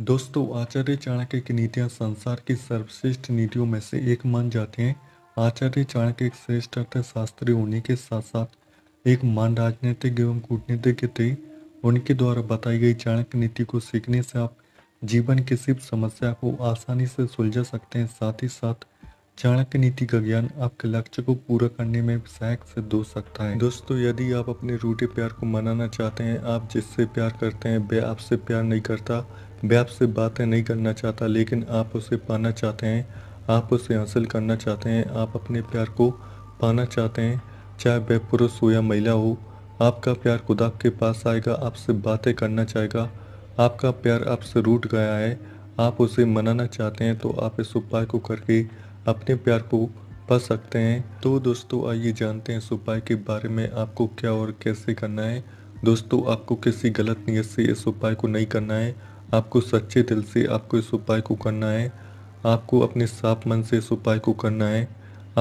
दोस्तों आचार्य चाणक्य की नीतियाँ संसार की सर्वश्रेष्ठ नीतियों में से एक मान जाते हैं आचार्य चाणक्य एक श्रेष्ठ अर्थशास्त्री होने के साथ साथ एक मान राजनीतिक एवं कूटनीतिज्ञ थे उनके द्वारा बताई गई चाणक्य नीति को सीखने से आप जीवन की सिर्फ समस्या को आसानी से सुलझा सकते हैं साथ ही साथ चाणक्य नीति का ज्ञान आपके लक्ष्य को पूरा करने में सहायक सिद्ध हो सकता है दोस्तों यदि आप अपने रूठे प्यार को मनाना चाहते हैं आप जिससे प्यार करते हैं वे आपसे प्यार नहीं करता वे आपसे बातें नहीं करना चाहता लेकिन आप उसे पाना चाहते हैं आप उसे हासिल करना चाहते हैं आप अपने प्यार को पाना चाहते हैं चाहे वह पुरुष हो या महिला हो आपका प्यार खुदा के पास आएगा आपसे बातें करना चाहेगा आपका प्यार आपसे रूट गया है आप उसे मनाना चाहते हैं तो आप इस उपाय को करके अपने प्यार को पा सकते हैं तो दोस्तों आइए जानते हैं इस उपाय के बारे में आपको क्या और कैसे करना है दोस्तों आपको किसी गलत नियत से इस उपाय को नहीं करना है आपको सच्चे दिल से आपको इस उपाय को करना है आपको अपने साफ मन से इस उपाय को करना है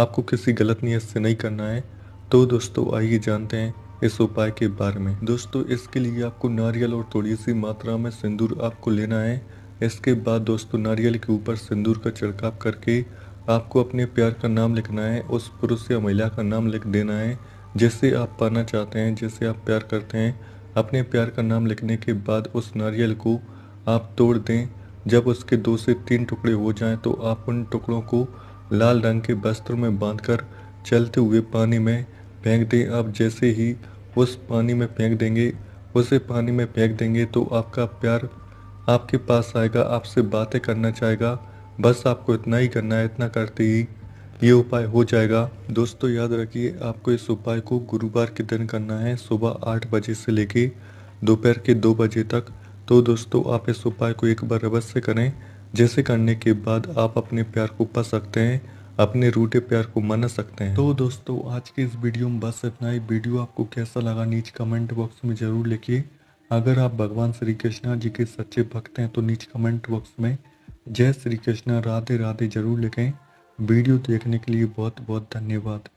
आपको किसी गलत नियत से नहीं करना है तो दोस्तों आइए जानते हैं इस उपाय के बारे में दोस्तों इसके लिए आपको नारियल और थोड़ी सी मात्रा में सिंदूर आपको लेना है इसके बाद दोस्तों नारियल के ऊपर सिंदूर का छिड़काव करके आपको अपने प्यार का नाम लिखना है उस पुरुष या महिला का नाम लिख देना है जिसे आप पाना चाहते हैं जिसे आप प्यार करते हैं अपने प्यार का नाम लिखने के बाद उस नारियल को आप तोड़ दें जब उसके दो से तीन टुकड़े हो जाएं तो आप उन टुकड़ों को लाल रंग के वस्त्र में बांधकर चलते हुए पानी में फेंक दें आप जैसे ही उस पानी में फेंक देंगे उसे पानी में फेंक देंगे तो आपका प्यार आपके पास आएगा आपसे बातें करना चाहेगा बस आपको इतना ही करना है इतना करते ही ये उपाय हो जाएगा दोस्तों याद रखिए आपको इस उपाय को गुरुवार के दिन करना है सुबह आठ बजे से लेके दोपहर के दो बजे तक तो दोस्तों आप इस उपाय को एक बार अवश्य करें जैसे करने के बाद आप अपने प्यार को पा सकते हैं अपने रूटे प्यार को मना सकते हैं तो दोस्तों आज के इस वीडियो में बस इतना ही वीडियो आपको कैसा लगा नीचे कमेंट बॉक्स में ज़रूर लिखिए अगर आप भगवान श्री कृष्णा जी के सच्चे भक्त हैं तो नीचे कमेंट बॉक्स में जय श्री कृष्णा राधे राधे जरूर लिखें वीडियो देखने के लिए बहुत बहुत धन्यवाद